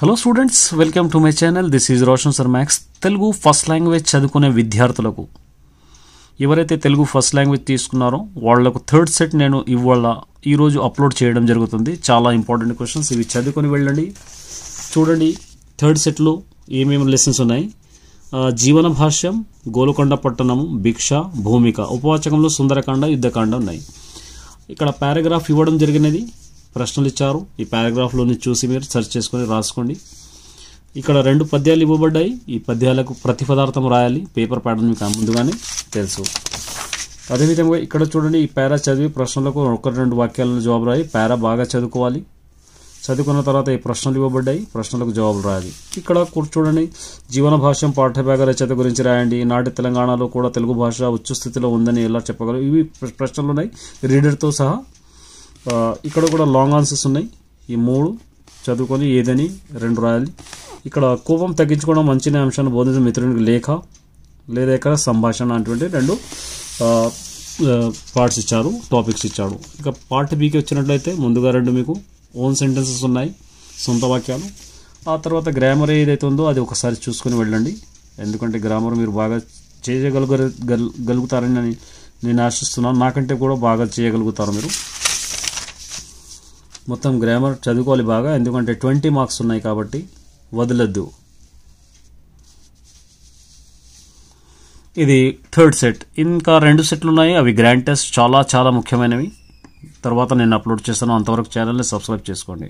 hello students welcome to my channel this is Roshan sir max Telugu first language చదువుకునే విద్యార్థులకు ఎవరైతే Telugu first language తీసుకున్నారో వాళ్ళకు థర్డ్ సెట్ నేను ఇవాళ ఈరోజు అప్లోడ్ చేయడం జరుగుతుంది చాలా ఇంపార్టెంట్ క్వశ్చన్స్ ఇవి చదువుకొని వెళ్ళండి చూడండి థర్డ్ సెట్లో ఏమేమి లెసన్స్ ఉన్నాయి జీవన భాష్యం గోలుకొండ పట్టణము భిక్ష భూమిక ఉపవాచకంలో సుందరకాండ యుద్ధకాండ ఉన్నాయి ఇక్కడ పారాగ్రాఫ్ ఇవ్వడం జరిగినది ప్రశ్నలు ఇచ్చారు ఈ పారాగ్రాఫ్లోని చూసి మీరు సెర్చ్ చేసుకొని రాసుకోండి ఇక్కడ రెండు పద్యాలు ఇవ్వబడ్డాయి ఈ పద్యాలకు ప్రతి పదార్థం రాయాలి పేపర్ ప్యాటర్న్ మీకు ముందుగానే తెలుసు అదేవిధంగా ఇక్కడ చూడండి ఈ పేరా చదివి ప్రశ్నలకు ఒక రెండు వాక్యాలను జవాబు రాయి పేరా బాగా చదువుకోవాలి చదువుకున్న తర్వాత ఈ ప్రశ్నలు ఇవ్వబడ్డాయి ప్రశ్నలకు జవాబులు రాయాలి ఇక్కడ చూడండి జీవన భాష్యం పాఠ్యభాగ రచయిత గురించి రాయండి నాటి తెలంగాణలో కూడా తెలుగు భాష ఉచ్చస్థితిలో ఉందని ఎలా చెప్పగలరు ఇవి ప్రశ్నలు ఉన్నాయి రీడర్తో సహా ఇక్కడ కూడా లాంగ్ ఆన్సర్స్ ఉన్నాయి ఈ మూడు చదువుకొని ఏదని రెండు రాయాలి ఇక్కడ కోపం తగ్గించుకోవడం మంచి అంశాన్ని బోధించిన మిత్రునికి లేఖ లేదా ఇక్కడ సంభాషణ అటువంటి రెండు పార్ట్స్ ఇచ్చారు టాపిక్స్ ఇచ్చాడు ఇక పార్ట్ బీకి వచ్చినట్లయితే ముందుగా రెండు మీకు ఓన్ సెంటెన్సెస్ ఉన్నాయి సొంత వాక్యాలు ఆ తర్వాత గ్రామర్ ఏదైతే ఉందో అది ఒకసారి చూసుకొని వెళ్ళండి ఎందుకంటే గ్రామర్ మీరు బాగా గలుగుతారని నేను ఆశిస్తున్నాను నాకంటే కూడా బాగా చేయగలుగుతారు మీరు మొత్తం గ్రామర్ చదువుకోవాలి బాగా ఎందుకంటే ట్వంటీ మార్క్స్ ఉన్నాయి కాబట్టి వదలద్దు ఇది థర్డ్ సెట్ ఇంకా రెండు సెట్లు ఉన్నాయి అవి గ్రాండ్ టెస్ట్ చాలా చాలా ముఖ్యమైనవి తర్వాత నేను అప్లోడ్ చేస్తాను అంతవరకు ఛానల్ని సబ్స్క్రైబ్ చేసుకోండి